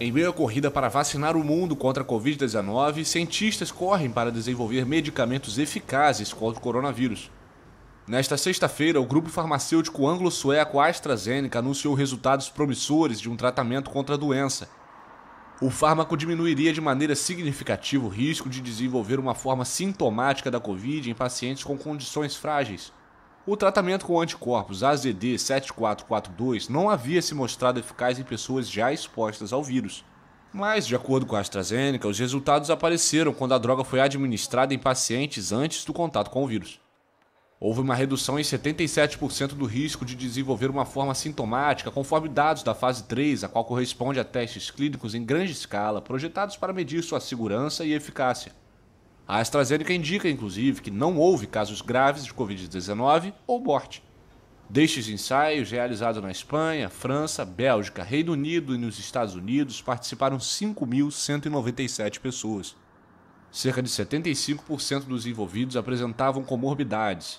Em meio à corrida para vacinar o mundo contra a Covid-19, cientistas correm para desenvolver medicamentos eficazes contra o coronavírus. Nesta sexta-feira, o grupo farmacêutico anglo-sueco AstraZeneca anunciou resultados promissores de um tratamento contra a doença. O fármaco diminuiria de maneira significativa o risco de desenvolver uma forma sintomática da Covid em pacientes com condições frágeis. O tratamento com anticorpos AZD7442 não havia se mostrado eficaz em pessoas já expostas ao vírus. Mas, de acordo com a AstraZeneca, os resultados apareceram quando a droga foi administrada em pacientes antes do contato com o vírus. Houve uma redução em 77% do risco de desenvolver uma forma sintomática, conforme dados da fase 3, a qual corresponde a testes clínicos em grande escala projetados para medir sua segurança e eficácia. A AstraZeneca indica, inclusive, que não houve casos graves de Covid-19 ou morte. Destes ensaios, realizados na Espanha, França, Bélgica, Reino Unido e nos Estados Unidos, participaram 5.197 pessoas. Cerca de 75% dos envolvidos apresentavam comorbidades.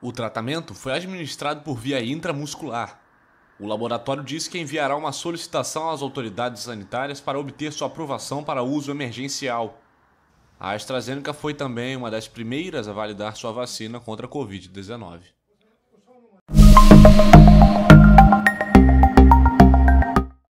O tratamento foi administrado por via intramuscular. O laboratório disse que enviará uma solicitação às autoridades sanitárias para obter sua aprovação para uso emergencial. A AstraZeneca foi também uma das primeiras a validar sua vacina contra a Covid-19.